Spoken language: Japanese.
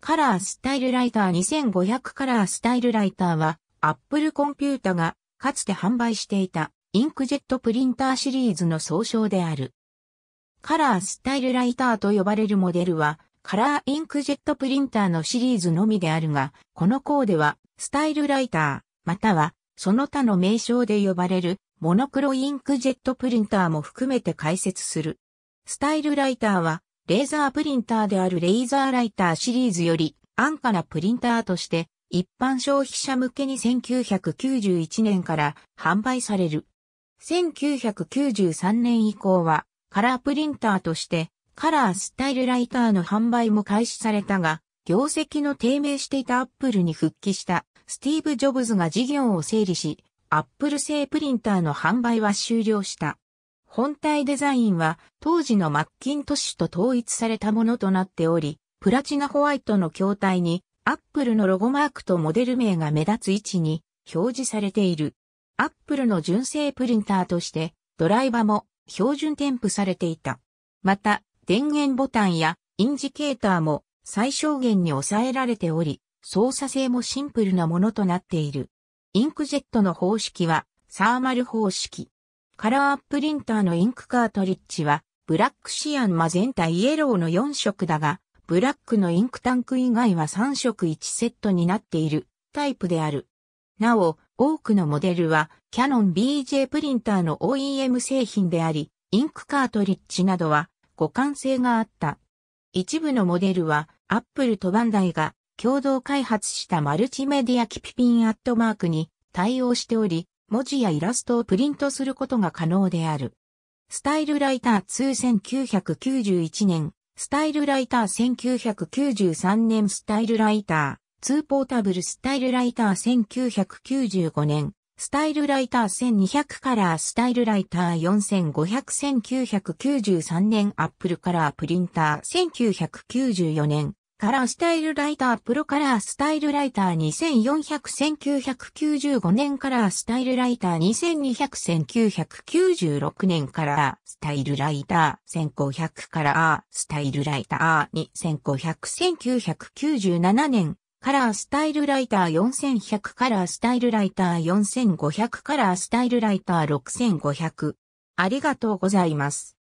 カラースタイルライター2500カラースタイルライターは、アップルコンピュータがかつて販売していたインクジェットプリンターシリーズの総称である。カラースタイルライターと呼ばれるモデルは、カラーインクジェットプリンターのシリーズのみであるが、このコーデは、スタイルライター、または、その他の名称で呼ばれる、モノクロインクジェットプリンターも含めて解説する。スタイルライターは、レーザープリンターであるレイザーライターシリーズより安価なプリンターとして一般消費者向けに1991年から販売される。1993年以降はカラープリンターとしてカラースタイルライターの販売も開始されたが、業績の低迷していたアップルに復帰したスティーブ・ジョブズが事業を整理し、アップル製プリンターの販売は終了した。本体デザインは当時のマッキントッシュと統一されたものとなっており、プラチナホワイトの筐体にアップルのロゴマークとモデル名が目立つ位置に表示されている。アップルの純正プリンターとしてドライバも標準添付されていた。また、電源ボタンやインジケーターも最小限に抑えられており、操作性もシンプルなものとなっている。インクジェットの方式はサーマル方式。カラープリンターのインクカートリッジは、ブラックシアンマゼンタイエローの4色だが、ブラックのインクタンク以外は3色1セットになっているタイプである。なお、多くのモデルはキャノン BJ プリンターの OEM 製品であり、インクカートリッジなどは互換性があった。一部のモデルはアップルとバンダイが共同開発したマルチメディアキピピンアットマークに対応しており、文字やイラストをプリントすることが可能である。スタイルライター2991年、スタイルライター1993年スタイルライター2ポータブルスタイルライター1995年、スタイルライター1200カラースタイルライター45001993年アップルカラープリンター1994年カラースタイルライタープロカラースタイルライター2400-1995年カラースタイルライター2200-1996年カラースタイルライター1500カラースタイルライター2500-1997年カラースタイルライター4100カラースタイルライター4500カラースタイルライター6500ありがとうございます。